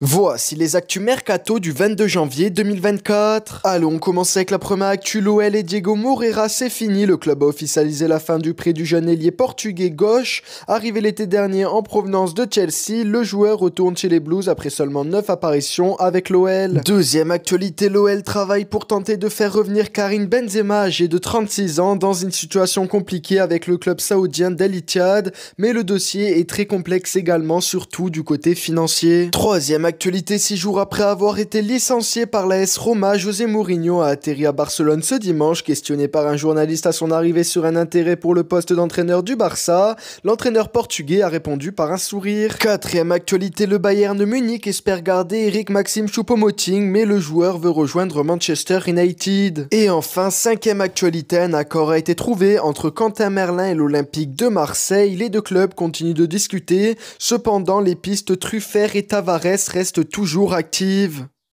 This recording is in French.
Voici les actus mercato du 22 janvier 2024. Allons, commencer avec la première actu. L'OL et Diego Moreira, c'est fini. Le club a officialisé la fin du prêt du jeune ailier portugais gauche. Arrivé l'été dernier en provenance de Chelsea, le joueur retourne chez les Blues après seulement 9 apparitions avec l'OL. Deuxième actualité, l'OL travaille pour tenter de faire revenir Karim Benzema, âgé de 36 ans, dans une situation compliquée avec le club saoudien d'Alitiad. mais le dossier est très complexe également, surtout du côté financier. Troisième Actualité, six jours après avoir été licencié par la S Roma, José Mourinho a atterri à Barcelone ce dimanche. Questionné par un journaliste à son arrivée sur un intérêt pour le poste d'entraîneur du Barça, l'entraîneur portugais a répondu par un sourire. Quatrième actualité, le Bayern de Munich espère garder Eric Maxime Choupo-Moting, mais le joueur veut rejoindre Manchester United. Et enfin, cinquième actualité, un accord a été trouvé entre Quentin Merlin et l'Olympique de Marseille. Les deux clubs continuent de discuter. Cependant, les pistes Truffert et Tavares reste toujours active.